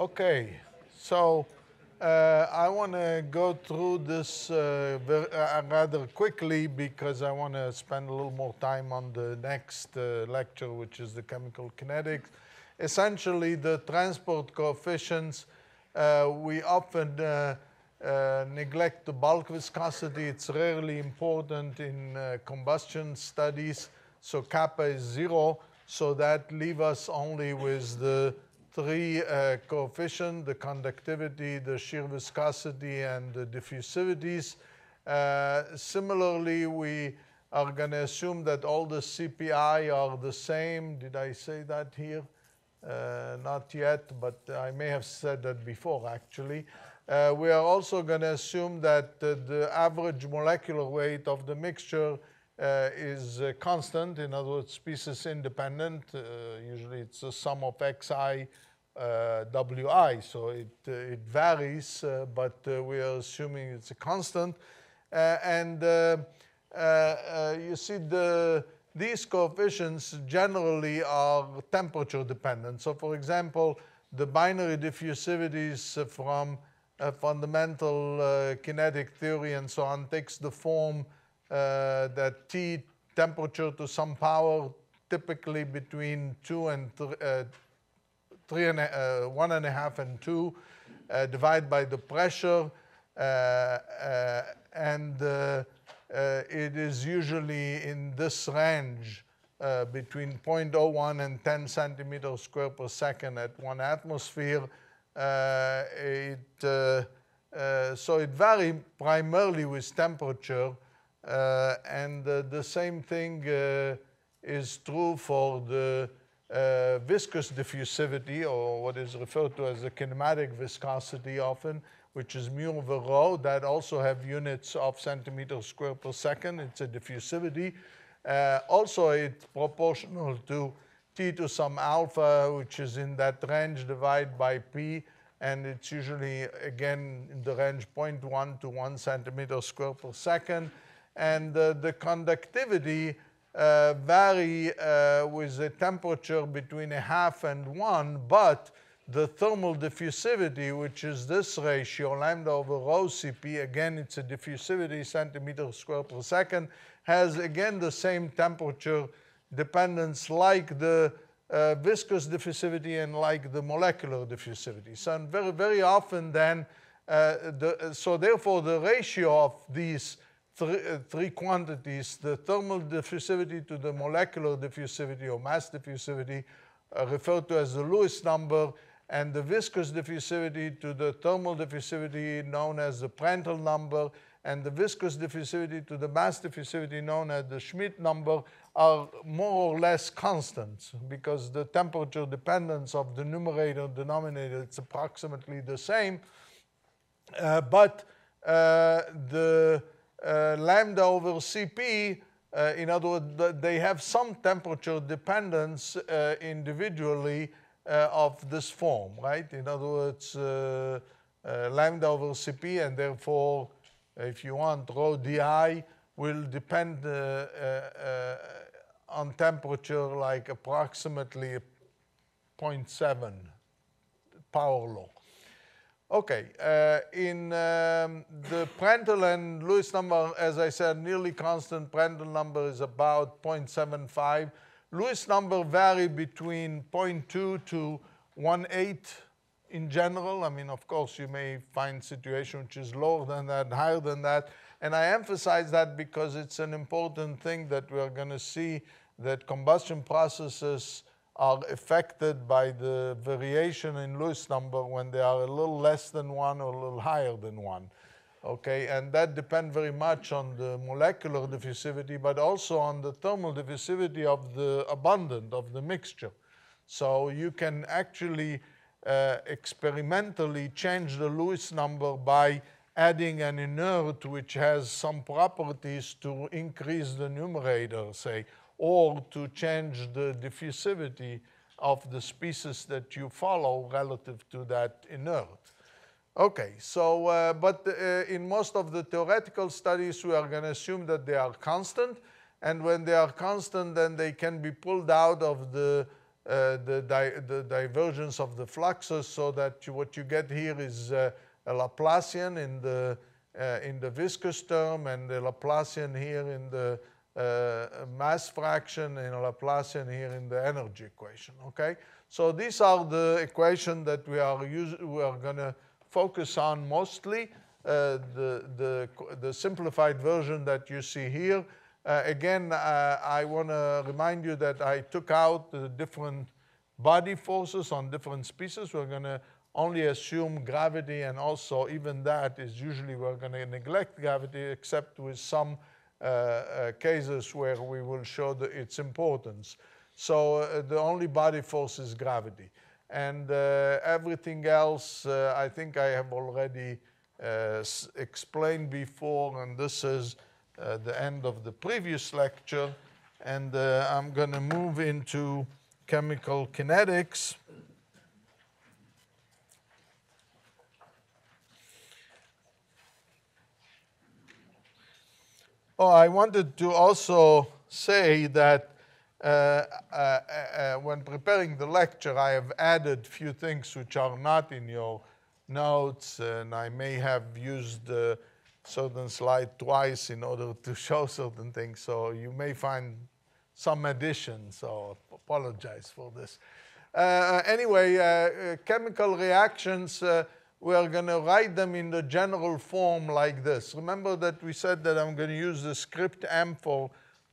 Okay, so uh, I want to go through this uh, uh, rather quickly because I want to spend a little more time on the next uh, lecture, which is the chemical kinetics. Essentially, the transport coefficients, uh, we often uh, neglect the bulk viscosity. It's rarely important in combustion studies. So kappa is zero. So that leaves us only with the three uh, coefficients, the conductivity, the shear viscosity, and the diffusivities. Uh, similarly, we are going to assume that all the CPI are the same. Did I say that here? Uh, not yet, but I may have said that before, actually. Uh, we are also going to assume that uh, the average molecular weight of the mixture uh, is uh, constant, in other words, species independent. Uh, usually it's a sum of xi, uh, wi, so it, uh, it varies, but we are assuming it's a constant. and you see the, these coefficients generally are temperature dependent. So for example, the binary diffusivities from fundamental kinetic theory and so on takes the form uh, the T temperature to some power, typically between two and th uh, three and a, uh, one and a half and two, divided by the pressure, and it is usually in this range uh, between 0.01 and 10 centimeters square per second at one atmosphere. Uh, it, uh, so it varies primarily with temperature, uh, and the same thing uh, is true for the uh, viscous diffusivity, or what is referred to as the kinematic viscosity often, which is mu over rho, that also have units of centimeter square per second. It's a diffusivity. Uh, also, it's proportional to t to some alpha, which is in that range divided by p, and it's usually, again, in the range 0.1 to 1 centimeter square per second and the conductivity uh, vary uh, with a temperature between a half and one, but the thermal diffusivity, which is this ratio, lambda over rho Cp, again, it's a diffusivity centimeter square per second, has again the same temperature dependence like the uh, viscous diffusivity and like the molecular diffusivity. So very, very often then, uh, the, so therefore the ratio of these three, uh, three quantities, the thermal diffusivity to the molecular diffusivity or mass diffusivity, uh, referred to as the Lewis number, and the viscous diffusivity to the thermal diffusivity known as the Prandtl number, and the viscous diffusivity to the mass diffusivity known as the Schmidt number are more or less constants because the temperature dependence of the numerator and denominator is approximately the same. Uh, but uh, the uh, lambda over Cp, uh, in other words, they have some temperature dependence uh, individually of this form, right? In other words, lambda over Cp, and therefore, if you want, rho di will depend on temperature like approximately 0.7 power law. Okay, uh, in um, the Prandtl and Lewis number, as I said, nearly constant. Prandtl number is about 0.75. Lewis number vary between 0.2 to 1.8 in general. I mean, of course, you may find situation which is lower than that, higher than that. And I emphasize that because it's an important thing that we're going to see that combustion processes are affected by the variation in Lewis number when they are a little less than one or a little higher than one. Okay, and that depends very much on the molecular diffusivity, but also on the thermal diffusivity of the abundant, of the mixture. So you can actually uh, experimentally change the Lewis number by adding an inert which has some properties to increase the numerator, say, or to change the diffusivity of the species that you follow relative to that inert. Okay, so, uh, but uh, in most of the theoretical studies, we are going to assume that they are constant. And when they are constant, then they can be pulled out of the, uh, the, di the, divergence of the fluxes so that you, what you get here is uh, a Laplacian in the, uh, in the viscous term and the Laplacian here in the uh, mass fraction in Laplacian here in the energy equation, okay? So these are the equation that we are, we are going to focus on mostly. Uh, the, the, the simplified version that you see here. Uh, again, uh, I want to remind you that I took out the different body forces on different species. We're going to only assume gravity and also even that is usually we're going to neglect gravity except with some uh, uh, cases where we will show the, its importance. So uh, the only body force is gravity. And everything else, I think I have already explained before, and this is the end of the previous lecture. And I'm going to move into chemical kinetics. Oh, I wanted to also say that uh, uh, uh, uh, when preparing the lecture, I have added few things which are not in your notes, and I may have used a uh, certain slide twice in order to show certain things, so you may find some additions, so apologize for this. Uh, anyway, chemical reactions we are going to write them in the general form like this. Remember that we said that I'm going to use the script amphor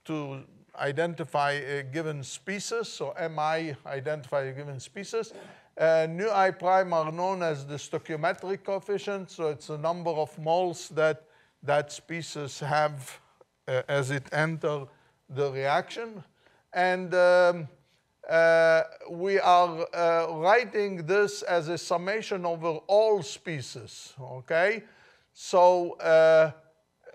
to identify a given species, so mi identify a given species. Uh, nu i prime are known as the stoichiometric coefficient, so it's the number of moles that that species have uh, as it enter the reaction. And um, uh, we are uh, writing this as a summation over all species, okay? So uh,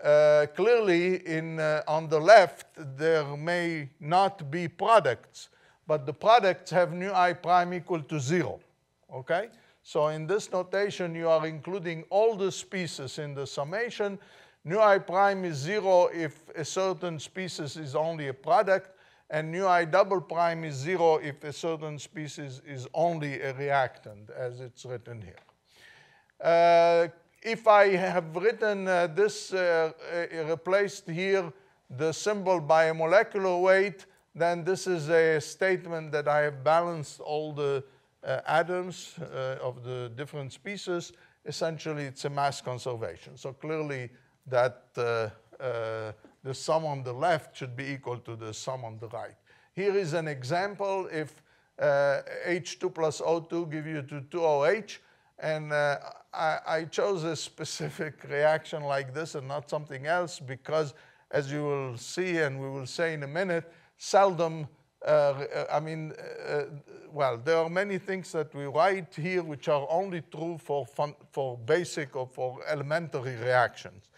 uh clearly in, uh, on the left, there may not be products, but the products have new i prime equal to zero, okay? So in this notation, you are including all the species in the summation. Nu i prime is zero if a certain species is only a product, and nu i double prime is zero if a certain species is only a reactant, as it's written here. Uh, if I have written uh, this, uh, uh replaced here the symbol by a molecular weight, then this is a statement that I have balanced all the uh, atoms uh, of the different species. Essentially, it's a mass conservation. So clearly that the sum on the left should be equal to the sum on the right. Here is an example if uh, H2 plus O2 give you to 2OH, and uh, I, I, chose a specific reaction like this and not something else because as you will see and we will say in a minute, seldom, uh, I mean, uh, uh, well, there are many things that we write here which are only true for, for basic or for elementary reactions.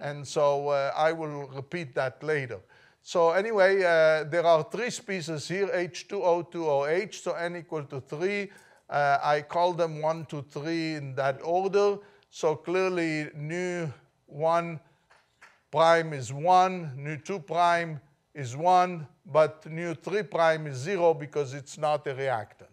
And so uh, I will repeat that later. So anyway, uh, there are three species here, H2O2OH, so n equal to 3. Uh, I call them 1 to 3 in that order. So clearly nu 1 prime is 1, nu 2 prime is 1, but nu 3 prime is 0 because it's not a reactant.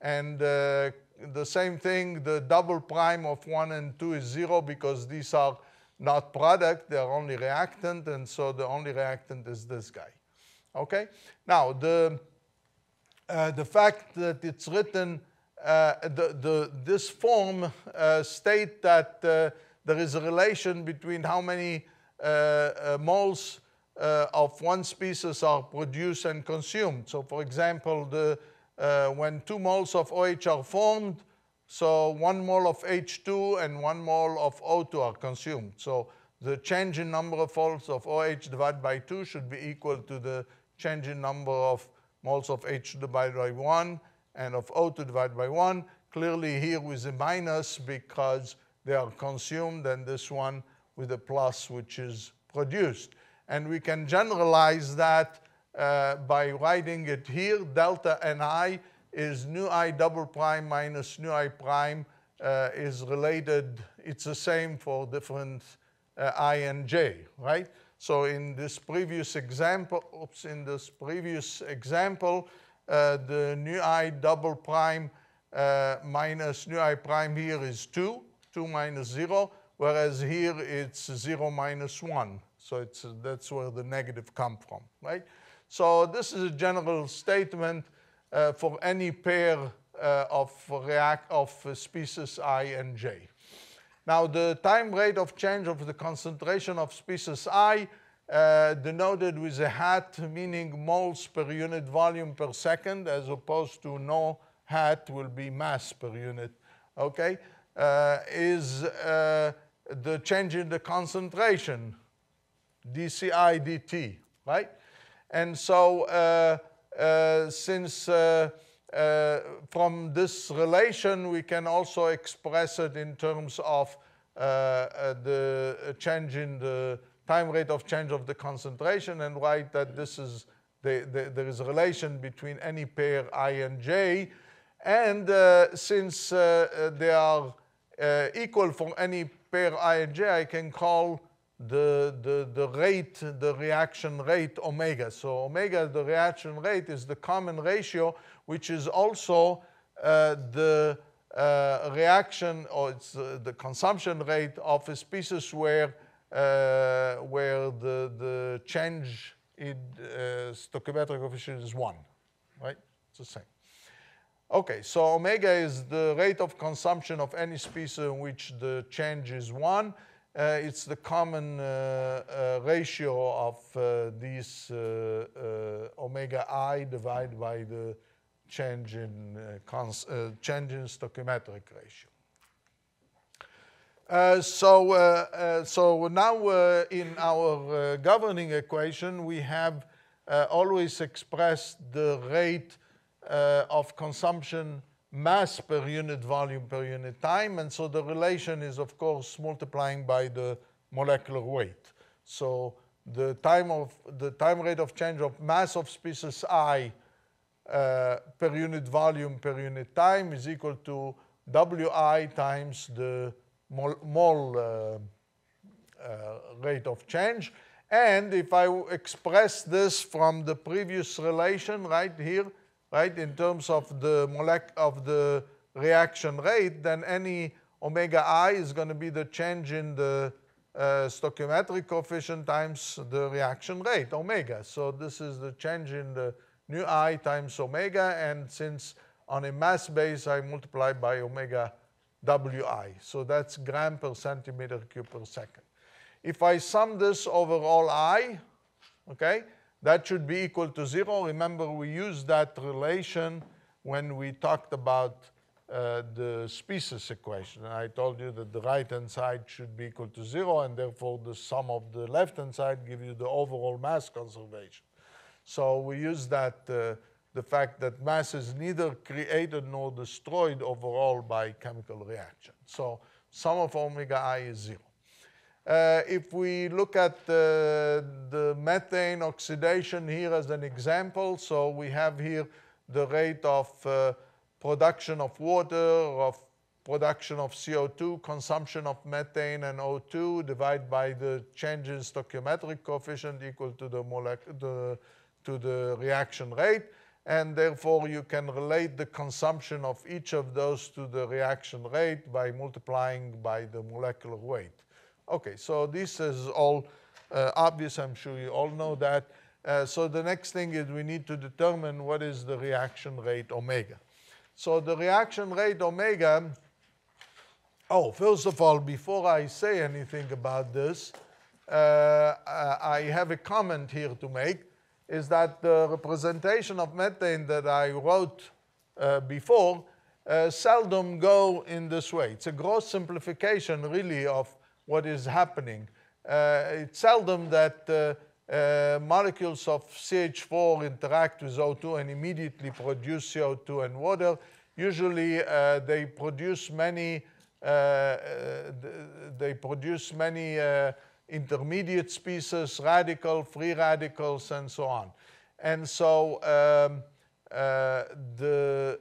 And uh, the same thing, the double prime of 1 and 2 is 0 because these are not product, they're only reactant, and so the only reactant is this guy. Okay? Now, the, uh, the fact that it's written, uh, the, the, this form uh, state that uh, there is a relation between how many uh, uh, moles of one species are produced and consumed. So for example, the, when two moles of OH are formed, so one mole of H2 and one mole of O2 are consumed. So the change in number of moles of OH divided by 2 should be equal to the change in number of moles of H2 divided by 1 and of O2 divided by 1. Clearly here with a minus because they are consumed and this one with a plus which is produced. And we can generalize that uh, by writing it here, delta Ni is nu i double prime minus nu i prime uh, is related, it's the same for different uh, i and j, right? So in this previous example, oops, in this previous example, uh, the nu i double prime uh, minus nu i prime here is 2, 2 minus 0, whereas here it's 0 minus 1. So it's, that's where the negative come from, right? So this is a general statement uh, for any pair uh, of, react of uh, species i and j. Now, the time rate of change of the concentration of species i uh, denoted with a hat, meaning moles per unit volume per second, as opposed to no hat will be mass per unit, okay, uh, is uh, the change in the concentration, dci dt, right? And so uh, since uh, uh, from this relation we can also express it in terms of the change in the time rate of change of the concentration and write that this is the, the, there is a relation between any pair i and j. And uh, since uh, they are uh, equal for any pair i and j, I can call the, the, the rate, the reaction rate omega. So omega, the reaction rate, is the common ratio, which is also uh, the uh, reaction or it's uh, the consumption rate of a species where, uh, where the, the change in uh, stoichiometric coefficient is 1, right? It's the same. Okay, so omega is the rate of consumption of any species in which the change is 1. Uh, it's the common uh, uh, ratio of these omega i divided by the change in, change in stoichiometric ratio. Uh, so, uh, uh, so now in our governing equation, we have always expressed the rate of consumption mass per unit volume per unit time. And so the relation is, of course, multiplying by the molecular weight. So the time, of, the time rate of change of mass of species I uh, per unit volume per unit time is equal to Wi times the mole uh, uh, rate of change. And if I express this from the previous relation right here, right, in terms of the molec of the reaction rate, then any omega i is going to be the change in the uh, stoichiometric coefficient times the reaction rate, omega. So this is the change in the new i times omega, and since on a mass base, I multiply by omega wi. So that's gram per centimeter cube per second. If I sum this over all i, okay, that should be equal to zero. Remember, we used that relation when we talked about uh, the species equation. I told you that the right-hand side should be equal to zero, and therefore the sum of the left-hand side gives you the overall mass conservation. So we use that, uh, the fact that mass is neither created nor destroyed overall by chemical reaction. So sum of omega i is zero. Uh, if we look at the, uh, the, methane oxidation here as an example, so we have here the rate of uh, production of water, of production of CO2, consumption of methane and O2 divided by the change in stoichiometric coefficient equal to the, the, to the reaction rate. And therefore, you can relate the consumption of each of those to the reaction rate by multiplying by the molecular weight. Okay, so this is all uh, obvious. I'm sure you all know that. Uh, so the next thing is we need to determine what is the reaction rate omega. So the reaction rate omega, oh, first of all, before I say anything about this, uh, I have a comment here to make, is that the representation of methane that I wrote uh, before uh, seldom go in this way. It's a gross simplification, really, of what is happening. Uh, it's seldom that uh, uh molecules of CH4 interact with O2 and immediately produce CO2 and water. Usually uh, they produce many, uh, uh they produce many intermediate species, radical, free radicals, and so on. And so um, the,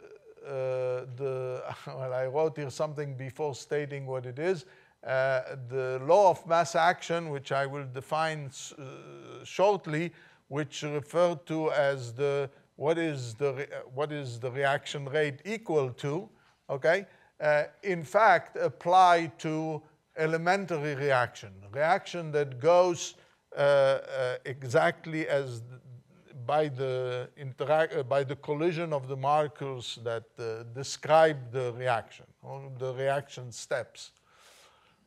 the, well, I wrote here something before stating what it is. Uh, the law of mass action, which I will define uh, shortly, which referred to as the what is the uh, what is the reaction rate equal to, okay, uh, in fact apply to elementary reaction, reaction that goes uh, uh, exactly as by the by the collision of the markers that describe the reaction or the reaction steps.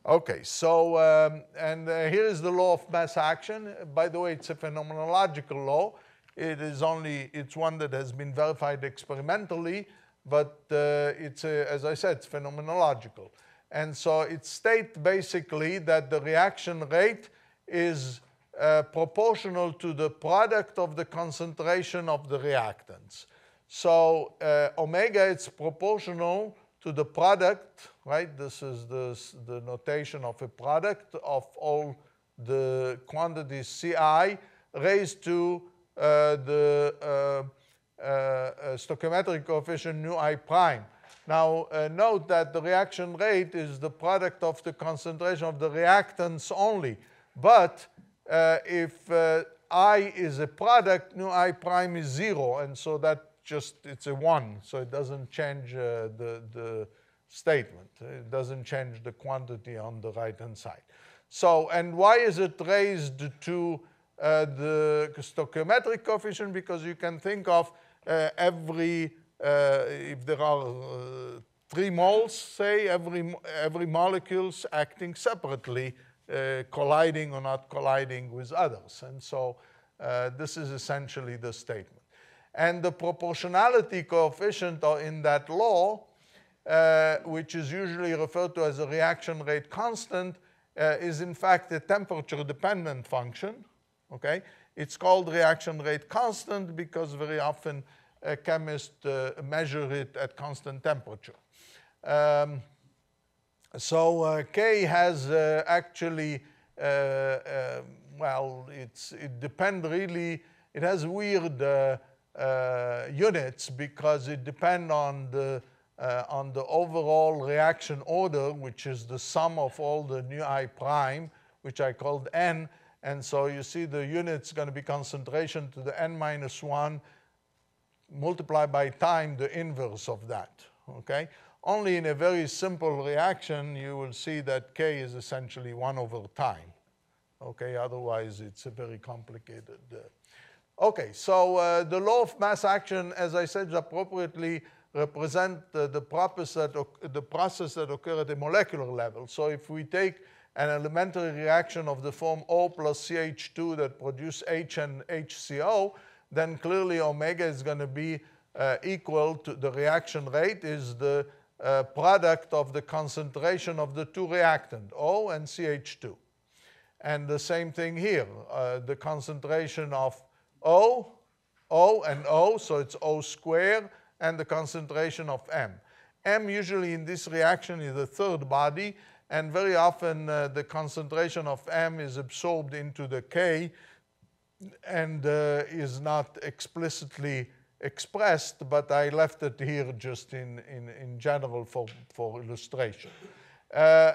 Okay, so, um, and uh, here is the law of mass action. By the way, it's a phenomenological law. It is only, it's one that has been verified experimentally, but uh, it's, a, as I said, it's phenomenological. And so it states basically that the reaction rate is uh, proportional to the product of the concentration of the reactants. So uh, omega is proportional to the product, right? This is the, the notation of a product of all the quantities Ci raised to uh, the uh, uh, uh, stoichiometric coefficient nu i prime. Now, uh, note that the reaction rate is the product of the concentration of the reactants only. But uh, if i is a product, nu i prime is zero, and so that just, it's a one, so it doesn't change uh, the, the statement. It doesn't change the quantity on the right-hand side. So, and why is it raised to uh, the stoichiometric coefficient? Because you can think of uh, every, uh, if there are uh, three moles, say, every, every molecule's acting separately, uh, colliding or not colliding with others. And so this is essentially the statement. And the proportionality coefficient in that law, uh, which is usually referred to as a reaction rate constant, uh, is in fact a temperature-dependent function, okay? It's called reaction rate constant because very often chemists uh, measure it at constant temperature. Um, so uh, K has uh, actually, uh, well, it's, it depends really, it has weird uh, units because it depends on the uh, on the overall reaction order, which is the sum of all the new i prime, which I called n. And so you see the unit's going to be concentration to the n minus 1 multiplied by time the inverse of that, okay? Only in a very simple reaction, you will see that k is essentially 1 over time, okay? Otherwise, it's a very complicated uh, Okay, so uh, the law of mass action, as I said, appropriately represent uh, the, process that the process that occur at the molecular level. So if we take an elementary reaction of the form O plus CH2 that produce H and HCO, then clearly omega is going to be uh, equal to the reaction rate is the uh, product of the concentration of the two reactant, O and CH2. And the same thing here, uh, the concentration of O, O and O, so it's O squared, and the concentration of M. M usually in this reaction is the third body, and very often uh, the concentration of M is absorbed into the K and uh, is not explicitly expressed, but I left it here just in, in, in general for, for illustration. Uh,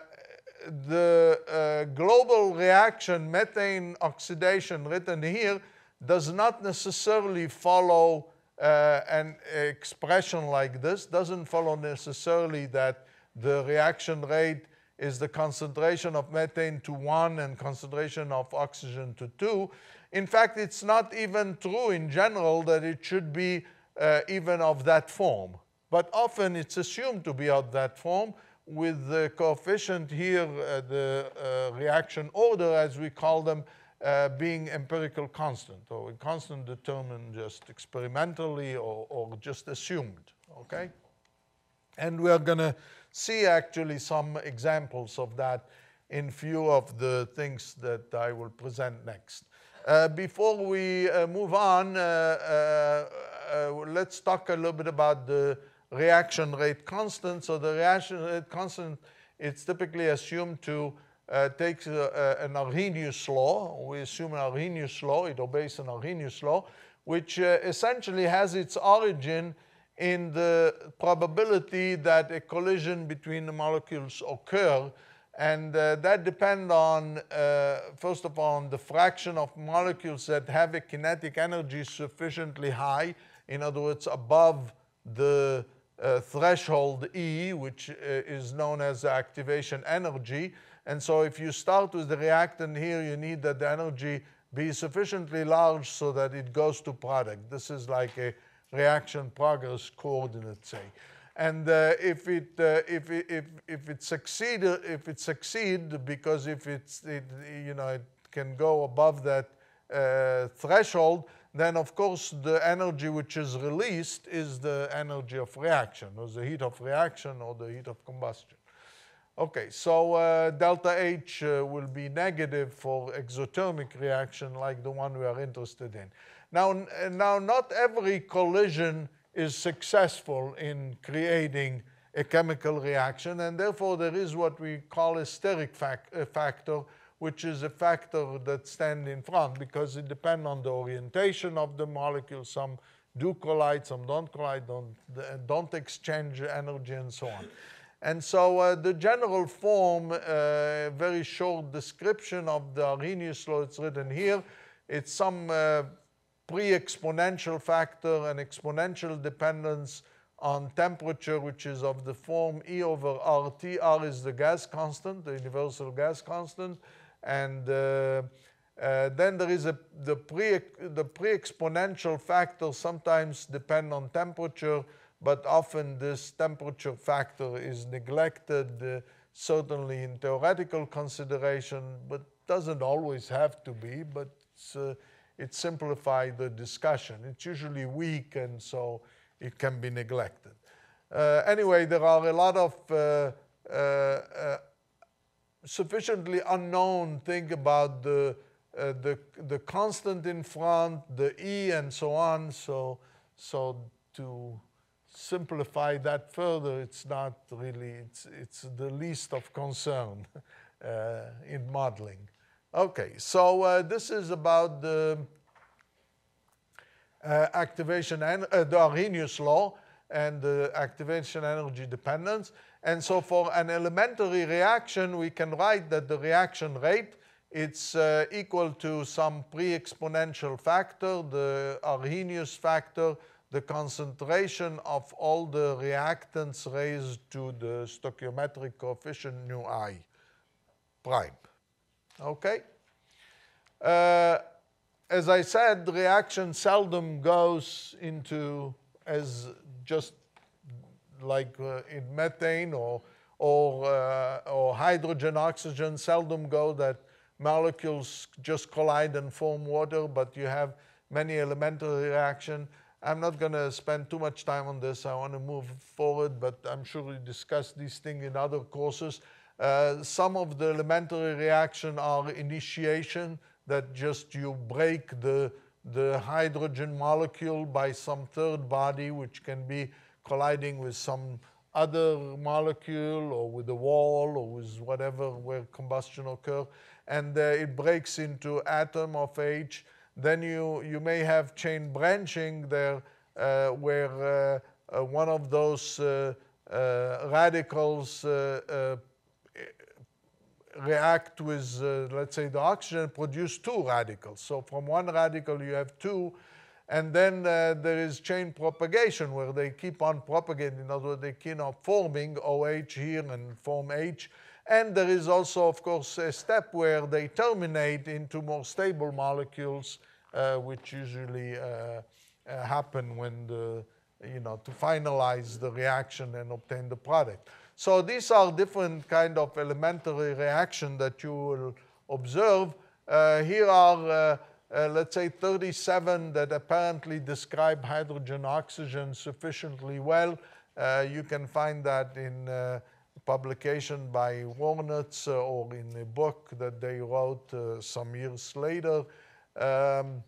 the uh, global reaction, methane oxidation written here, does not necessarily follow uh, an expression like this, doesn't follow necessarily that the reaction rate is the concentration of methane to 1 and concentration of oxygen to 2. In fact, it's not even true in general that it should be uh, even of that form. But often it's assumed to be of that form with the coefficient here, uh, the uh, reaction order, as we call them, uh, being empirical constant or a constant determined just experimentally or, or just assumed, okay? And we're gonna see actually some examples of that in few of the things that I will present next. Uh, before we uh, move on, uh, uh, uh, let's talk a little bit about the reaction rate constant. So the reaction rate constant, it's typically assumed to uh, takes uh, uh, an Arrhenius law. We assume an Arrhenius law. It obeys an Arrhenius law, which uh, essentially has its origin in the probability that a collision between the molecules occur. And that depends on, first of all, on the fraction of molecules that have a kinetic energy sufficiently high, in other words, above the uh, threshold E, which uh, is known as activation energy, and so if you start with the reactant here, you need that the energy be sufficiently large so that it goes to product. This is like a reaction progress coordinate, say. And uh, if, it, uh, if, it, if, if it succeed, uh, if it succeed, because if it's, it, you know, it can go above that uh, threshold, then of course the energy which is released is the energy of reaction, or the heat of reaction, or the heat of combustion. Okay, so uh, delta H uh, will be negative for exothermic reaction like the one we are interested in. Now, uh, now not every collision is successful in creating a chemical reaction, and therefore there is what we call a steric fac uh, factor, which is a factor that stands in front because it depends on the orientation of the molecule. Some do collide, some don't collide, don't, uh, don't exchange energy, and so on. And so uh, the general form, uh, very short description of the Arrhenius law, it's written here. It's some uh, pre-exponential factor and exponential dependence on temperature, which is of the form E over RT. R is the gas constant, the universal gas constant. And uh, uh, then there is a, the pre-exponential the pre factor sometimes depend on temperature, but often this temperature factor is neglected, uh, certainly in theoretical consideration, but doesn't always have to be, but uh, it simplifies the discussion. It's usually weak, and so it can be neglected. Uh, anyway, there are a lot of uh, uh, uh, sufficiently unknown things about the, the, the constant in front, the E, and so on, so, so to simplify that further, it's not really, it's, it's the least of concern uh, in modeling. Okay, so uh, this is about the uh, activation and uh, the Arrhenius law and the activation energy dependence. And so for an elementary reaction, we can write that the reaction rate it's uh, equal to some pre-exponential factor, the Arrhenius factor, the concentration of all the reactants raised to the stoichiometric coefficient nu i prime. Okay? Uh, as I said, reaction seldom goes into as just like uh, in methane or or, uh, or hydrogen oxygen seldom go that molecules just collide and form water, but you have many elementary reaction. I'm not going to spend too much time on this. I want to move forward, but I'm sure we discuss this thing in other courses. Uh, some of the elementary reaction are initiation, that just you break the, the hydrogen molecule by some third body, which can be colliding with some other molecule or with a wall or with whatever where combustion occurs. And uh, it breaks into atom of H then you, you may have chain branching there uh, where uh, uh one of those uh, uh, radicals react with, let's say, the oxygen produce two radicals. So from one radical you have two, and then uh, there is chain propagation where they keep on propagating. In other words, they keep on forming OH here and form H. And there is also, of course, a step where they terminate into more stable molecules, uh, which usually uh, uh, happen when the, you know, to finalize the reaction and obtain the product. So these are different kind of elementary reaction that you will observe. Uh, here are, uh, uh, let's say, 37 that apparently describe hydrogen-oxygen sufficiently well. you can find that in publication by Warnitz uh, or in a book that they wrote uh, some years later. Um,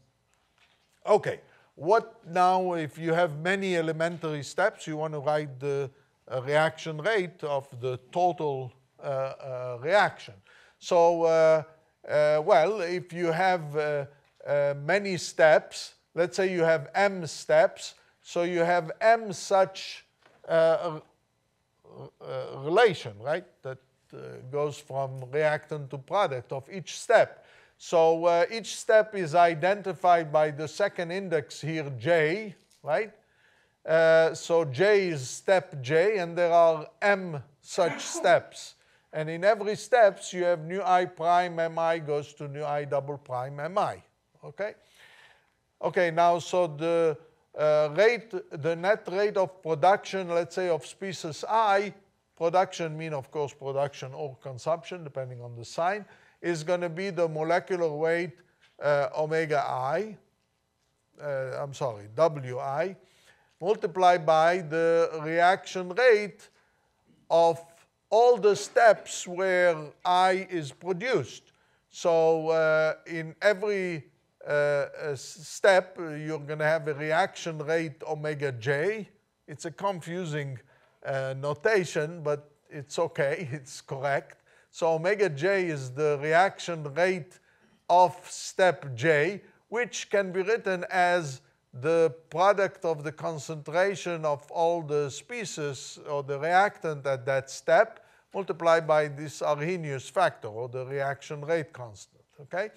okay, what now if you have many elementary steps, you want to write the uh, reaction rate of the total reaction. So, well, if you have many steps, let's say you have m steps, so you have m such uh, uh, relation, right? That uh, goes from reactant to product of each step. So uh, each step is identified by the second index here, J, right? Uh, so J is step J, and there are M such steps. And in every steps, you have new i prime mi goes to new i double prime mi. Okay? Okay, now, so the uh, rate, the net rate of production, let's say, of species I, production mean, of course, production or consumption, depending on the sign, is going to be the molecular weight uh, omega I, uh, I'm sorry, WI, multiplied by the reaction rate of all the steps where I is produced. So uh, in every uh, step, you're going to have a reaction rate omega j. It's a confusing uh, notation, but it's okay, it's correct. So omega j is the reaction rate of step j, which can be written as the product of the concentration of all the species or the reactant at that step multiplied by this Arrhenius factor or the reaction rate constant, okay?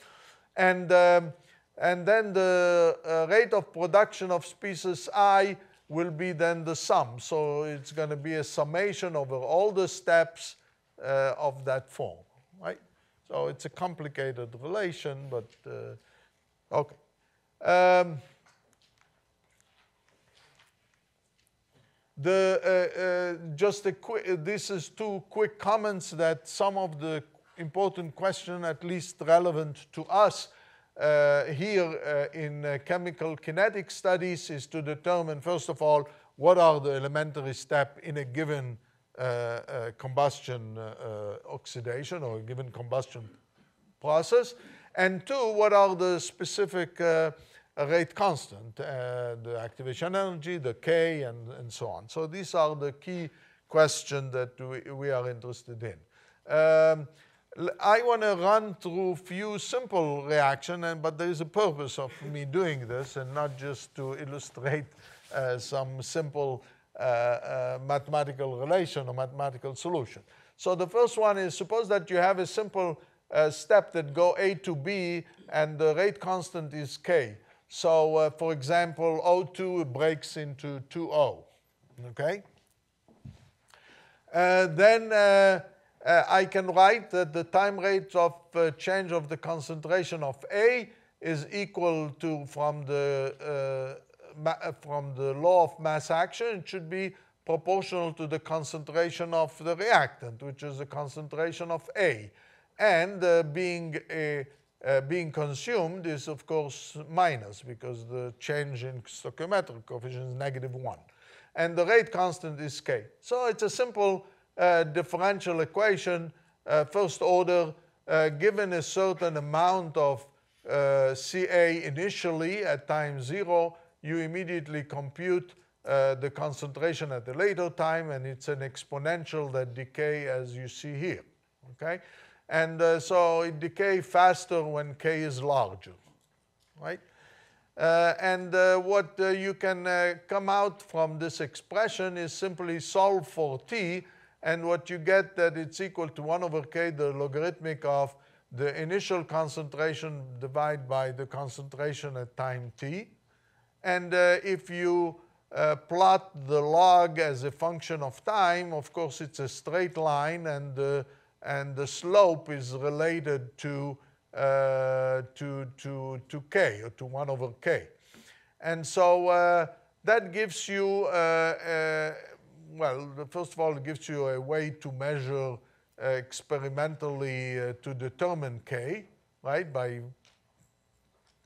And um, and then the uh, rate of production of species i will be then the sum. So it's going to be a summation over all the steps uh, of that form, right? So it's a complicated relation, but uh, okay. Um, the uh, uh, just a quick. This is two quick comments that some of the important question, at least relevant to us, uh, here uh, in uh, chemical kinetic studies is to determine, first of all, what are the elementary step in a given combustion oxidation or a given combustion process, and two, what are the specific rate constant, uh, the activation energy, the K, and, and so on. So these are the key questions that we, we are interested in. Um, I want to run through few simple reaction, and, but there is a purpose of me doing this and not just to illustrate uh, some simple uh, uh, mathematical relation or mathematical solution. So the first one is suppose that you have a simple uh, step that go A to B and the rate constant is K. So uh, for example, O2 breaks into 2O, okay? Uh, then uh, I can write that the time rate of uh, change of the concentration of A is equal to from the uh, uh, from the law of mass action. It should be proportional to the concentration of the reactant, which is the concentration of A, and uh, being a uh, being consumed is of course minus because the change in stoichiometric coefficient is negative one, and the rate constant is k. So it's a simple uh, differential equation, uh, first order, uh, given a certain amount of CA initially at time zero, you immediately compute uh, the concentration at a later time, and it's an exponential that decay as you see here, okay? And uh, so it decay faster when k is larger, right? Uh, and what you can come out from this expression is simply solve for t and what you get that it's equal to 1 over k, the logarithmic of the initial concentration divided by the concentration at time t. And uh, if you uh, plot the log as a function of time, of course it's a straight line and the, and the slope is related to, uh, to, to, to k, or to 1 over k. And so uh, that gives you uh, uh well, first of all, it gives you a way to measure experimentally uh, to determine k, right, by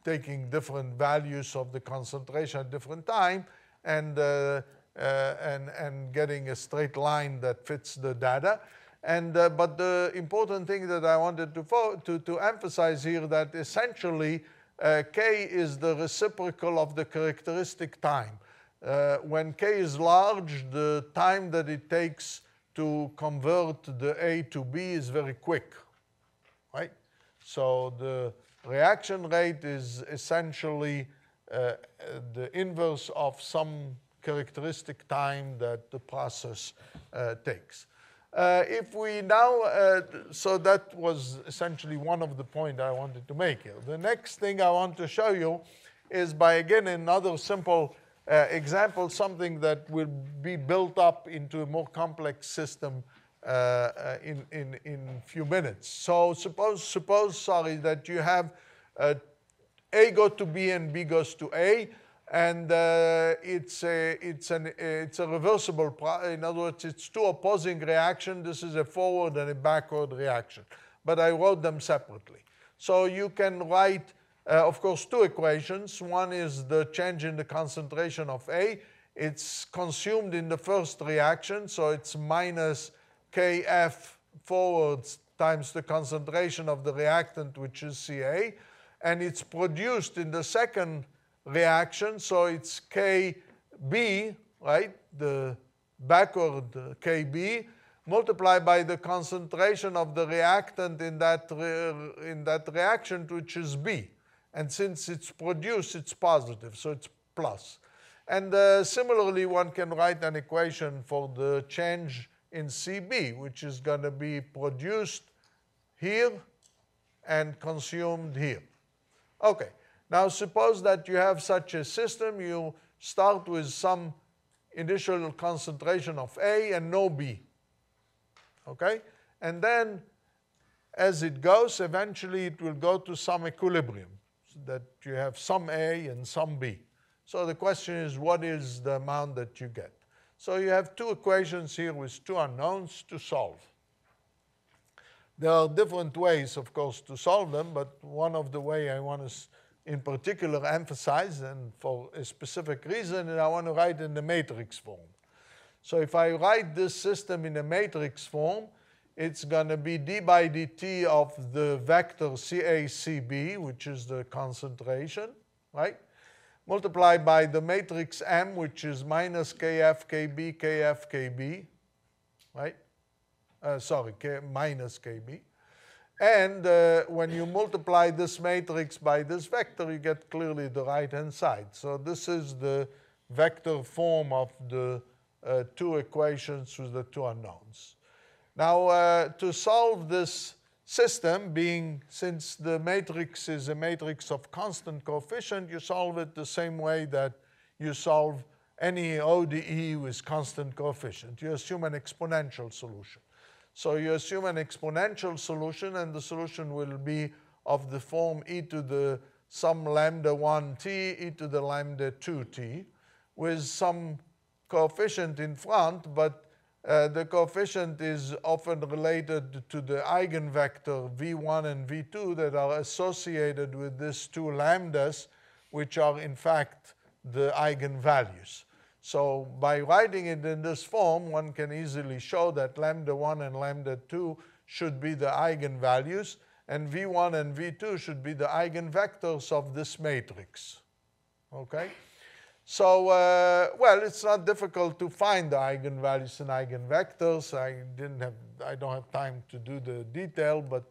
taking different values of the concentration at different time and, uh, uh, and, and getting a straight line that fits the data. And, uh, but the important thing that I wanted to, to, to emphasize here that essentially uh, k is the reciprocal of the characteristic time uh, when k is large, the time that it takes to convert the A to B is very quick, right? So the reaction rate is essentially uh, the inverse of some characteristic time that the process uh, takes. Uh, if we now, uh, so that was essentially one of the point I wanted to make here. The next thing I want to show you is by again another simple uh, example, something that will be built up into a more complex system uh, uh in, in, in few minutes. So suppose, suppose, sorry, that you have uh, A goes to B and B goes to A, and uh, it's a it's an it's a reversible in other words it's two opposing reactions. this is a forward and a backward reaction but i wrote them separately so you can write uh, of course, two equations. One is the change in the concentration of A. It's consumed in the first reaction, so it's minus Kf forwards times the concentration of the reactant, which is Ca. And it's produced in the second reaction, so it's Kb, right, the backward Kb, multiplied by the concentration of the reactant in that, in that reaction, which is B. And since it's produced, it's positive, so it's plus. And uh, similarly, one can write an equation for the change in CB, which is going to be produced here and consumed here. Okay, now suppose that you have such a system, you start with some initial concentration of A and no B, okay? And then as it goes, eventually it will go to some equilibrium that you have some A and some B. So the question is, what is the amount that you get? So you have two equations here with two unknowns to solve. There are different ways, of course, to solve them, but one of the way I want to in particular emphasize, and for a specific reason, and I want to write in the matrix form. So if I write this system in a matrix form, it's going to be d by dt of the vector CACB, which is the concentration, right? Multiplied by the matrix M, which is minus KF, KB, KF, KB, right? Uh, sorry, K minus KB. And uh, when you multiply this matrix by this vector, you get clearly the right-hand side. So this is the vector form of the uh, two equations with the two unknowns. Now, uh, to solve this system, being since the matrix is a matrix of constant coefficient, you solve it the same way that you solve any ODE with constant coefficient. You assume an exponential solution. So you assume an exponential solution, and the solution will be of the form e to the some lambda 1t, e to the lambda 2t, with some coefficient in front, but uh, the coefficient is often related to the eigenvector v1 and v2 that are associated with these two lambdas, which are in fact the eigenvalues. So by writing it in this form, one can easily show that lambda 1 and lambda 2 should be the eigenvalues, and v1 and v2 should be the eigenvectors of this matrix. Okay? So, uh, well, it's not difficult to find the eigenvalues and eigenvectors. I didn't have, I don't have time to do the detail, but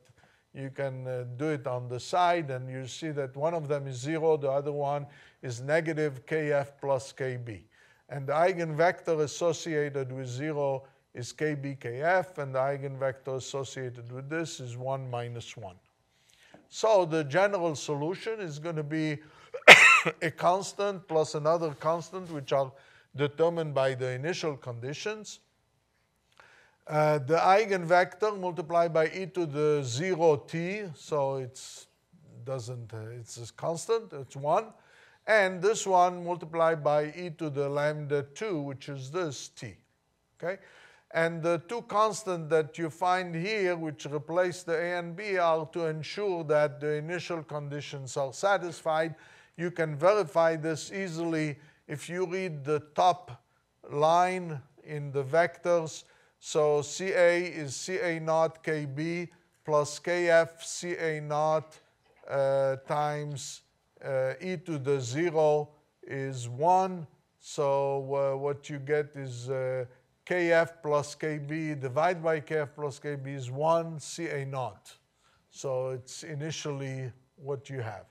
you can uh, do it on the side and you see that one of them is zero, the other one is negative kf plus kb. And the eigenvector associated with zero is kbkf, and the eigenvector associated with this is one minus one. So the general solution is going to be a constant plus another constant, which are determined by the initial conditions. Uh, the eigenvector multiplied by e to the 0 t, so it's doesn't, uh, it's a constant, it's 1. And this one multiplied by e to the lambda 2, which is this t, okay? And the two constants that you find here, which replace the a and b, are to ensure that the initial conditions are satisfied you can verify this easily if you read the top line in the vectors. So CA is CA naught KB plus KF CA naught uh, times uh, e to the 0 is 1. So uh, what you get is uh, kf plus kb divided by kf plus kb is 1 ca naught. So it's initially what you have.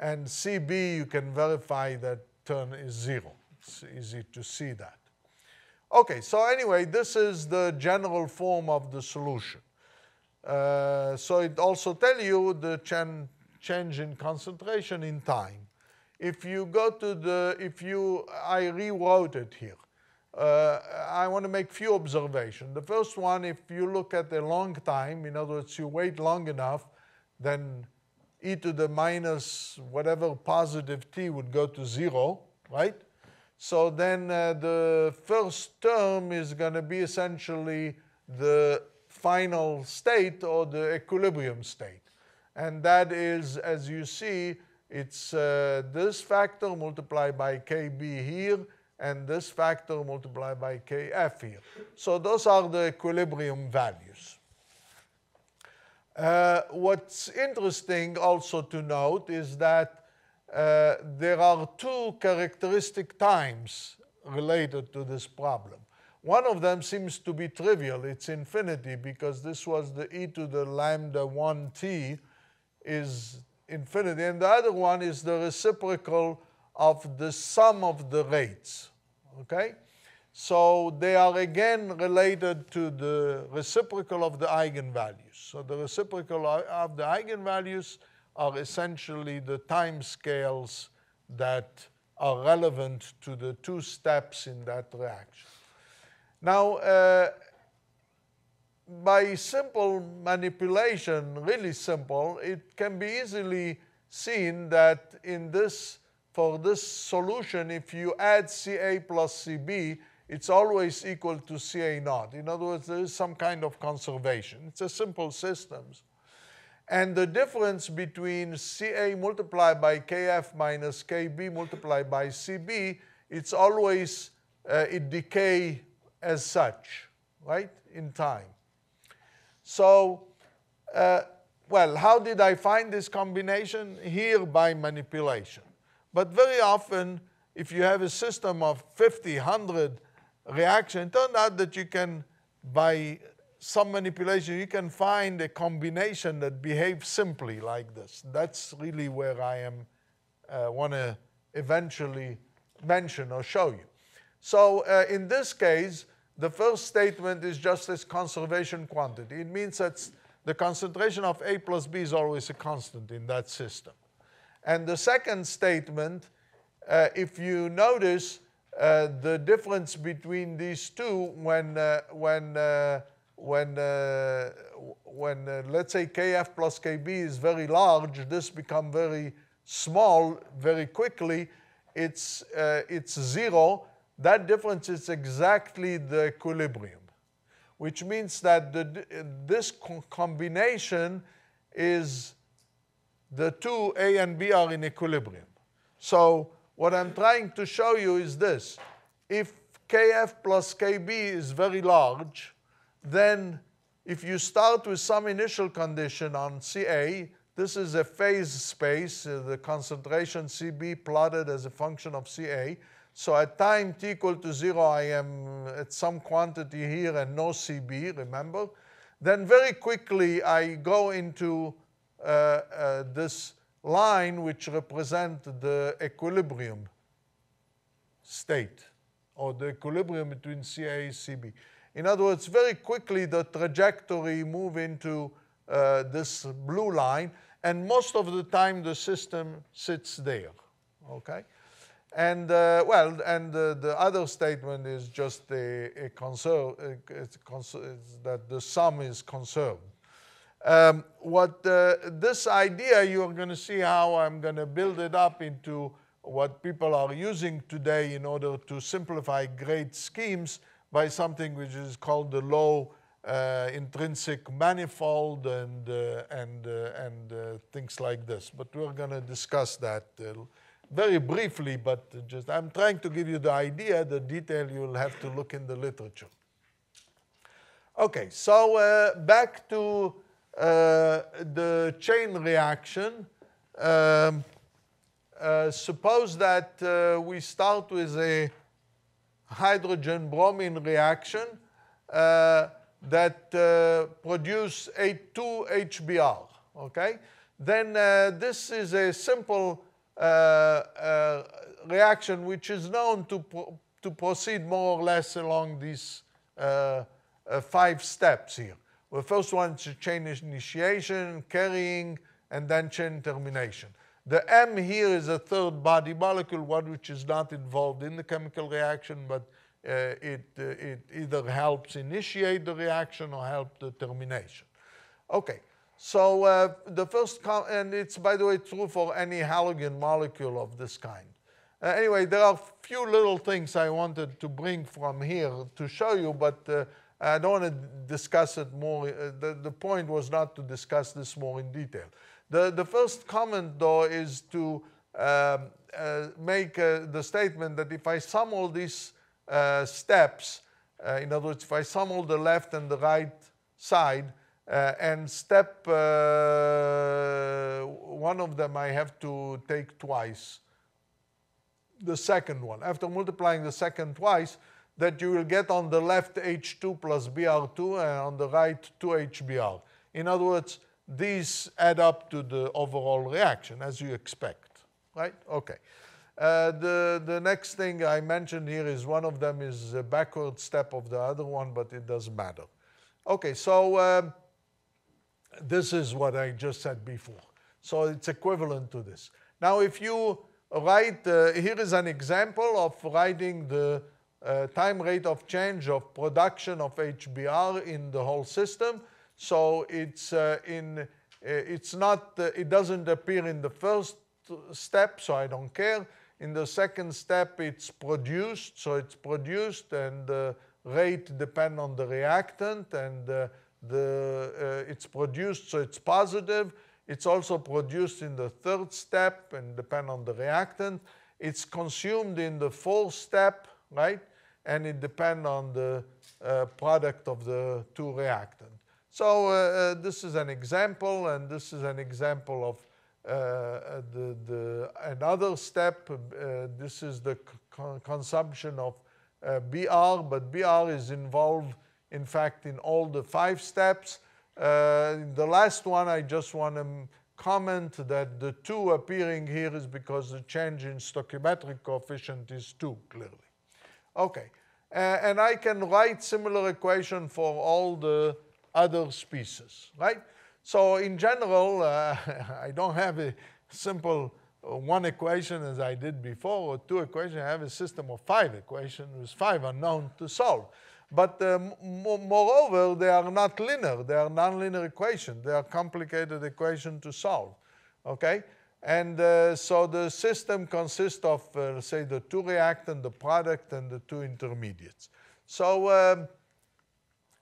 And CB, you can verify that turn is zero. It's easy to see that. Okay, so anyway, this is the general form of the solution. Uh, so it also tells you the ch change in concentration in time. If you go to the, if you, I rewrote it here. Uh, I want to make few observations. The first one, if you look at a long time, in other words, you wait long enough, then e to the minus whatever positive t would go to 0, right? So then uh, the first term is going to be essentially the final state or the equilibrium state. And that is, as you see, it's uh, this factor multiplied by kb here and this factor multiplied by kf here. So those are the equilibrium values. Uh, what's interesting also to note is that uh, there are two characteristic times related to this problem. One of them seems to be trivial, it's infinity, because this was the e to the lambda 1t is infinity, and the other one is the reciprocal of the sum of the rates, okay? So they are again related to the reciprocal of the eigenvalues. So the reciprocal of the eigenvalues are essentially the time scales that are relevant to the two steps in that reaction. Now, uh, by simple manipulation, really simple, it can be easily seen that in this, for this solution, if you add Ca plus Cb, it's always equal to CA naught. In other words, there is some kind of conservation. It's a simple system. And the difference between CA multiplied by KF minus KB multiplied by CB, it's always, uh, it decay as such, right, in time. So, uh, well, how did I find this combination? Here by manipulation. But very often, if you have a system of 50, 100, reaction. Turned out that you can, by some manipulation, you can find a combination that behaves simply like this. That's really where I am, uh, want to eventually mention or show you. So uh, in this case, the first statement is just this conservation quantity. It means that the concentration of A plus B is always a constant in that system. And the second statement, uh, if you notice, uh, the difference between these two when uh, when uh, when uh, when uh, let's say kf plus kb is very large this become very small very quickly it's it's zero that difference is exactly the equilibrium which means that the, this combination is the two a and b are in equilibrium so what I'm trying to show you is this. If kf plus kb is very large, then if you start with some initial condition on CA, this is a phase space, uh, the concentration CB plotted as a function of CA. So at time t equal to 0, I am at some quantity here and no CB, remember? Then very quickly I go into uh, uh, this line which represent the equilibrium state or the equilibrium between CA and CB. In other words, very quickly the trajectory move into uh, this blue line and most of the time the system sits there, okay? And uh, well, and uh, the other statement is just a, a, conserve, that the sum is conserved. Um, what uh, this idea, you're going to see how I'm going to build it up into what people are using today in order to simplify great schemes by something which is called the low uh, intrinsic manifold and, uh, and, uh, and uh, things like this. But we're going to discuss that uh, very briefly, but just I'm trying to give you the idea, the detail you'll have to look in the literature. Okay, so back to uh, the chain reaction, um, uh, suppose that uh, we start with a hydrogen-bromine reaction that uh, produce A2HBr, okay? Then uh, this is a simple uh, reaction which is known to, pro to proceed more or less along these five steps here. The first one is chain initiation, carrying, and then chain termination. The M here is a third body molecule, one which is not involved in the chemical reaction, but uh, it, uh, it either helps initiate the reaction or help the termination. Okay, so uh, the first, and it's by the way true for any halogen molecule of this kind. Uh, anyway, there are few little things I wanted to bring from here to show you, but uh, I don't want to discuss it more. Uh, the, the point was not to discuss this more in detail. The, the first comment, though, is to um, uh, make uh, the statement that if I sum all these uh, steps, uh, in other words, if I sum all the left and the right side, uh, and step one of them I have to take twice, the second one. After multiplying the second twice, that you will get on the left H2 plus Br2 and on the right 2HBr. In other words, these add up to the overall reaction as you expect, right? Okay. Uh, the, the next thing I mentioned here is one of them is a backward step of the other one, but it doesn't matter. Okay, so um, this is what I just said before. So it's equivalent to this. Now if you write, uh, here is an example of writing the uh, time rate of change of production of HBr in the whole system. So it's uh, in, uh, it's not, uh, it doesn't appear in the first step, so I don't care. In the second step, it's produced, so it's produced and the rate depend on the reactant and uh, the, it's produced, so it's positive. It's also produced in the third step and depend on the reactant. It's consumed in the fourth step, right? and it depends on the uh, product of the two reactants. So uh, uh, this is an example, and this is an example of uh, uh, the, the, another step. this is the con consumption of BR, but BR is involved, in fact, in all the five steps. the last one, I just want to comment that the 2 appearing here is because the change in stoichiometric coefficient is 2, clearly. Okay. Uh, and I can write similar equation for all the other species, right? So in general, uh, I don't have a simple uh, one equation as I did before, or two equations. I have a system of five equations with five unknown to solve. But uh, moreover, they are not linear. They are nonlinear equations. They are complicated equations to solve, okay? And uh, so the system consists of, uh, say, the two reactant, the product, and the two intermediates. So um,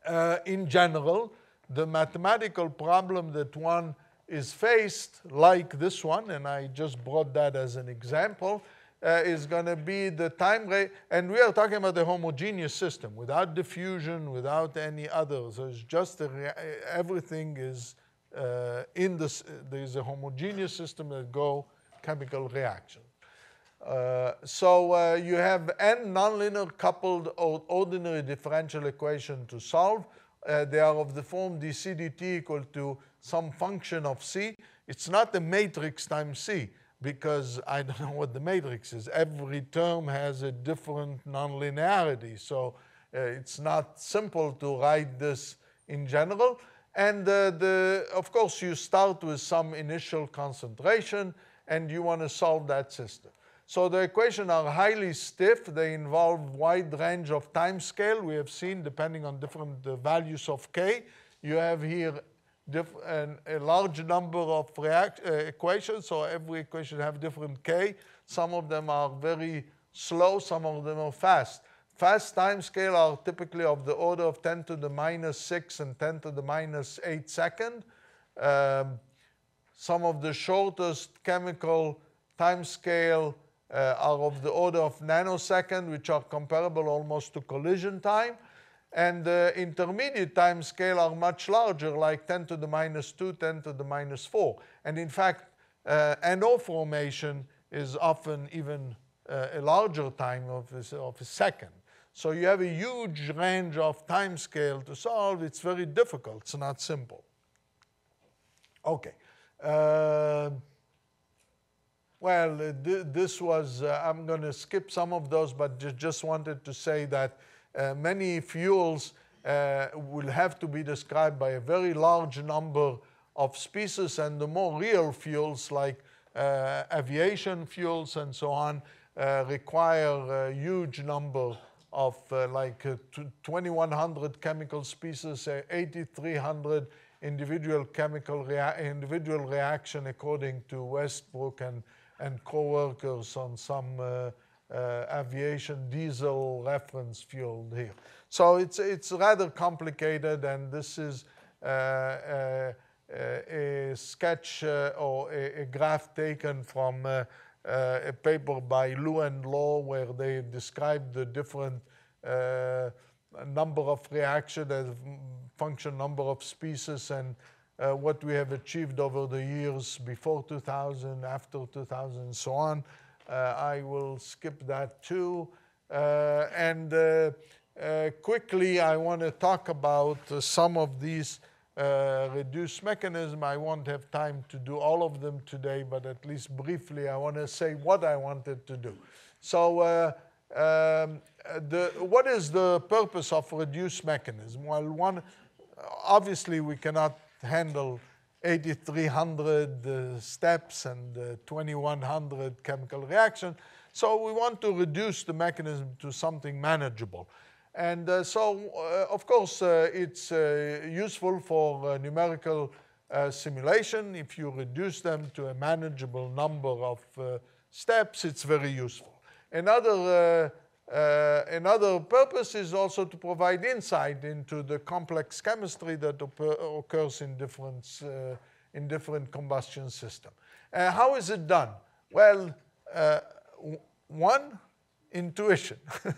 uh, in general, the mathematical problem that one is faced, like this one, and I just brought that as an example, uh, is going to be the time rate. And we are talking about the homogeneous system without diffusion, without any others. So it's just everything is uh, in this, uh, there is a homogeneous system that go chemical reaction. Uh, so uh, you have n nonlinear coupled ordinary differential equation to solve. Uh, they are of the form dc dt equal to some function of c. It's not the matrix times c because I don't know what the matrix is. Every term has a different nonlinearity. So uh, it's not simple to write this in general. And the, of course, you start with some initial concentration and you want to solve that system. So the equations are highly stiff. They involve wide range of time scale. We have seen, depending on different uh, values of k, you have here an, a large number of react, uh, equations. So every equation have different k. Some of them are very slow, some of them are fast. Fast time scale are typically of the order of 10 to the minus 6 and 10 to the minus 8 second. Um, some of the shortest chemical time scale uh, are of the order of nanosecond, which are comparable almost to collision time. And the uh, intermediate time scale are much larger, like 10 to the minus 2, 10 to the minus 4. And in fact, uh, NO formation is often even uh, a larger time of of a second. So you have a huge range of time scale to solve. It's very difficult. It's not simple. Okay. Um, uh, well, th this was, uh, I'm going to skip some of those, but just wanted to say that uh, many fuels uh, will have to be described by a very large number of species, and the more real fuels like uh, aviation fuels and so on uh, require a huge number of uh, like uh, 2,100 chemical species, uh, 8,300 individual chemical rea individual reaction according to Westbrook and, and co-workers on some uh, uh, aviation diesel reference fuel here. So it's, it's rather complicated and this is uh, a sketch or a, a, graph taken from uh, a paper by Lu and Law where they describe the different uh, number of reaction as function number of species and uh, what we have achieved over the years before 2000, after 2000, and so on. Uh, I will skip that too. Uh, and uh, quickly, I want to talk about some of these uh, reduce mechanism. I won't have time to do all of them today, but at least briefly, I want to say what I wanted to do. So, uh, um, the, what is the purpose of reduce mechanism? Well, one, obviously, we cannot handle 8,300 uh, steps and uh, 2,100 chemical reactions. So we want to reduce the mechanism to something manageable. And uh, so, uh, of course, uh, it's uh, useful for uh, numerical uh, simulation. If you reduce them to a manageable number of steps, it's very useful. Another, another purpose is also to provide insight into the complex chemistry that occurs in different, in different combustion systems. how is it done? Well, one, intuition.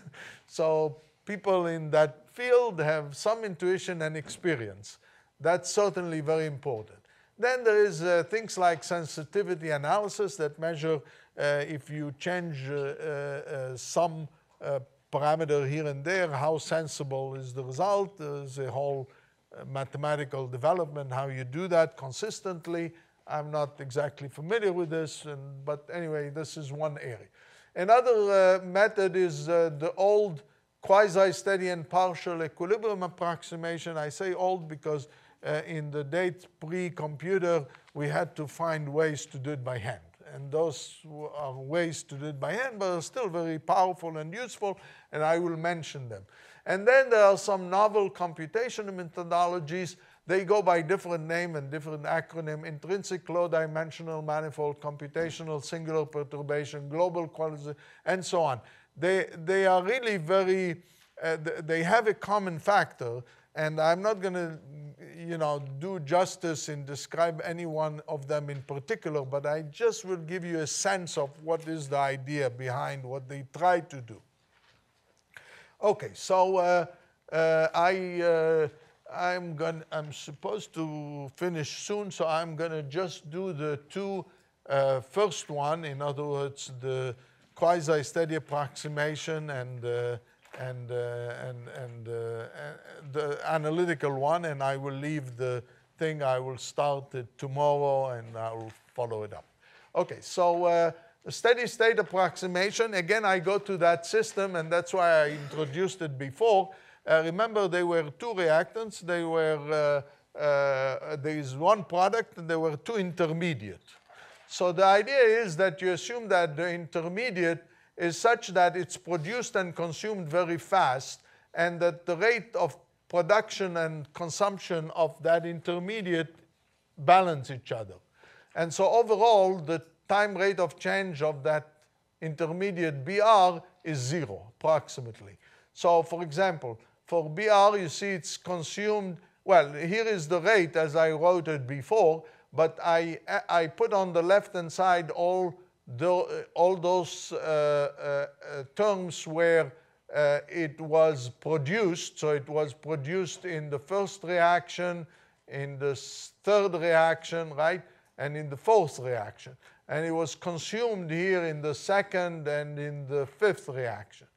so people in that field have some intuition and experience. That's certainly very important. Then there is uh, things like sensitivity analysis that measure uh, if you change uh, uh some uh, parameter here and there, how sensible is the result? There's a whole uh, mathematical development, how you do that consistently. I'm not exactly familiar with this, and, but anyway, this is one area. Another method is the old quasi-steady and partial equilibrium approximation. I say old because uh, in the date pre-computer, we had to find ways to do it by hand. And those are ways to do it by hand, but are still very powerful and useful, and I will mention them. And then there are some novel computational methodologies. They go by different name and different acronym, intrinsic low-dimensional manifold, computational singular perturbation, global quality, and so on they, they are really very, uh, they have a common factor. And I'm not going to, you know, do justice in describe any one of them in particular, but I just will give you a sense of what is the idea behind what they try to do. Okay, so uh, uh, I, uh, I'm, going I'm supposed to finish soon, so I'm going to just do the two uh, first one, in other words, the quasi-steady approximation and, uh, and, uh, and, and, uh, uh, the analytical one, and I will leave the thing. I will start it tomorrow, and I will follow it up. Okay, so uh, steady-state approximation. Again, I go to that system, and that's why I introduced it before. remember, there were two reactants. They were there is one product, and there were two intermediate. So the idea is that you assume that the intermediate is such that it's produced and consumed very fast and that the rate of production and consumption of that intermediate balance each other. And so overall, the time rate of change of that intermediate BR is zero, approximately. So for example, for BR, you see it's consumed, well, here is the rate as I wrote it before, but I, I put on the left-hand side all, the, all those uh, uh, uh terms where uh, it was produced. So it was produced in the first reaction, in the third reaction, right? And in the fourth reaction. And it was consumed here in the second and in the fifth reaction.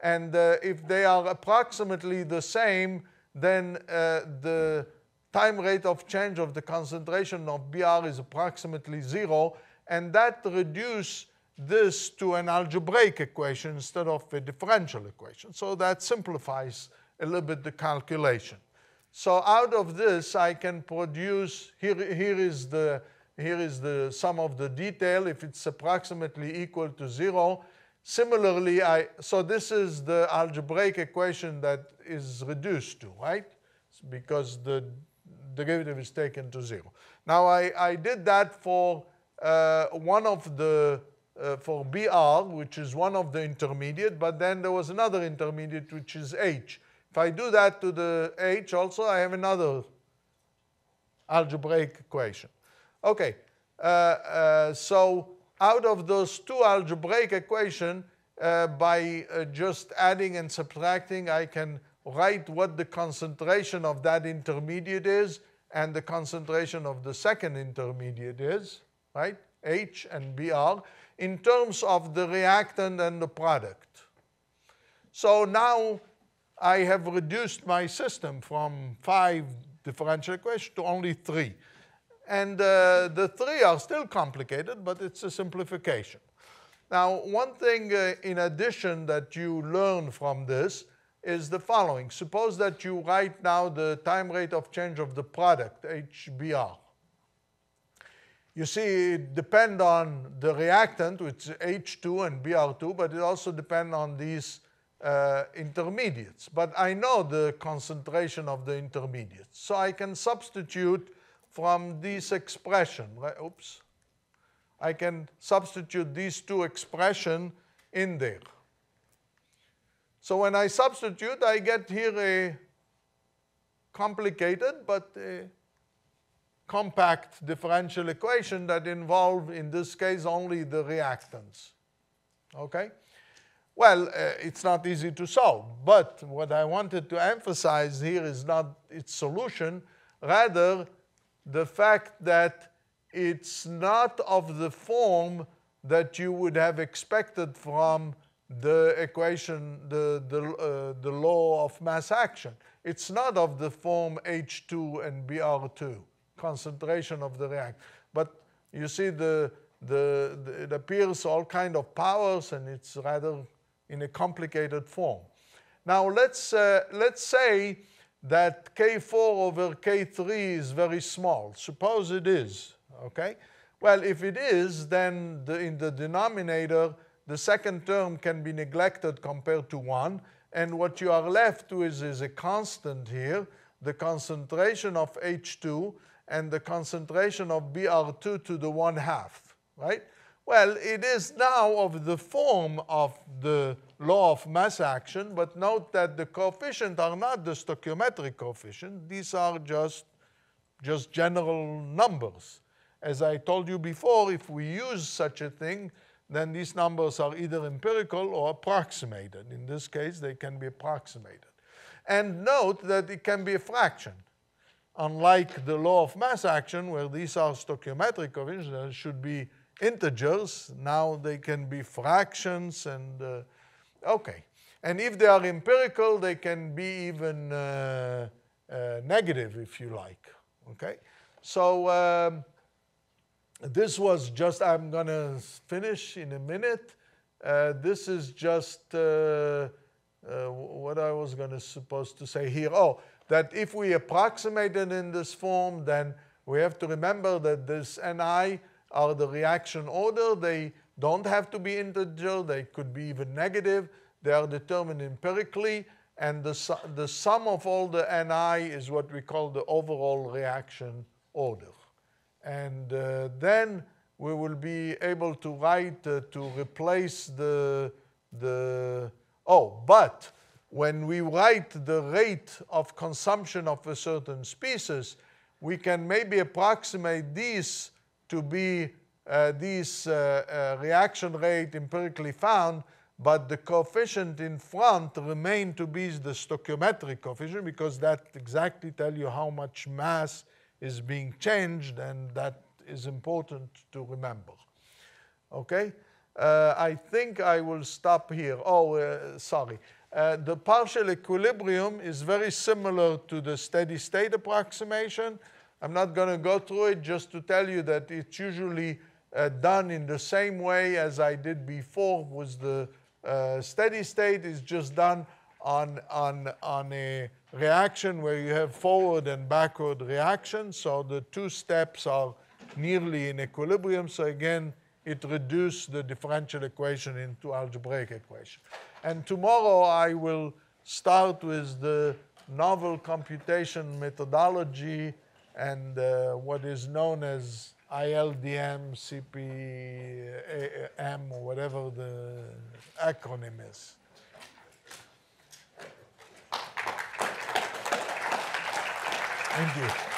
And uh, if they are approximately the same, then the time rate of change of the concentration of BR is approximately zero, and that reduce this to an algebraic equation instead of a differential equation. So that simplifies a little bit the calculation. So out of this, I can produce, here, here is the here is the sum of the detail if it's approximately equal to zero. Similarly, I, so this is the algebraic equation that is reduced to, right? It's because the derivative is taken to zero. Now I, I did that for uh, one of the, uh, for BR, which is one of the intermediate, but then there was another intermediate, which is H. If I do that to the H also, I have another algebraic equation. Okay, uh, uh so out of those two algebraic equations, uh, by uh, just adding and subtracting, I can write what the concentration of that intermediate is and the concentration of the second intermediate is, right? H and Br, in terms of the reactant and the product. So now I have reduced my system from five differential equations to only three. And uh, the three are still complicated, but it's a simplification. Now, one thing uh, in addition that you learn from this is the following. Suppose that you write now the time rate of change of the product, HBR. You see, it depends on the reactant, which is H2 and Br2, but it also depends on these uh, intermediates. But I know the concentration of the intermediates. So I can substitute from this expression, right? Oops. I can substitute these two expression in there. So when I substitute, I get here a complicated but a compact differential equation that involve, in this case, only the reactants. Okay? Well, uh, it's not easy to solve, but what I wanted to emphasize here is not its solution, rather the fact that it's not of the form that you would have expected from the equation, the, the, uh, the law of mass action. It's not of the form H2 and Br2, concentration of the react. But you see the, the, the, it appears all kind of powers and it's rather in a complicated form. Now let's, uh, let's say that K4 over K3 is very small. Suppose it is, okay? Well, if it is, then the, in the denominator, the second term can be neglected compared to 1, and what you are left with is a constant here, the concentration of H2 and the concentration of Br2 to the 1 half, right? Well, it is now of the form of the law of mass action, but note that the coefficients are not the stoichiometric coefficient. These are just, just general numbers. As I told you before, if we use such a thing, then these numbers are either empirical or approximated. In this case, they can be approximated. And note that it can be a fraction. Unlike the law of mass action, where these are stoichiometric coefficients should be integers. Now they can be fractions and, uh, okay. And if they are empirical, they can be even uh, uh, negative, if you like, okay? So, um, this was just, I'm going to finish in a minute. Uh, this is just uh, uh what I was going to supposed to say here. Oh, that if we approximate it in this form, then we have to remember that this Ni are the reaction order. They don't have to be integer. They could be even negative. They are determined empirically. And the, su the sum of all the Ni is what we call the overall reaction order. And uh, then we will be able to write uh, to replace the, the, oh, but when we write the rate of consumption of a certain species, we can maybe approximate these to be uh, these uh, uh, reaction rate empirically found, but the coefficient in front remain to be the stoichiometric coefficient because that exactly tell you how much mass is being changed, and that is important to remember. Okay? Uh, I think I will stop here. Oh, uh, sorry. Uh, the partial equilibrium is very similar to the steady state approximation. I'm not going to go through it just to tell you that it's usually uh, done in the same way as I did before with the uh, steady state. It's just done on, on, on a reaction where you have forward and backward reaction. So the two steps are nearly in equilibrium. So again, it reduced the differential equation into algebraic equation. And tomorrow I will start with the novel computation methodology and uh, what is known as ILDM, CPM, or whatever the acronym is. Thank you.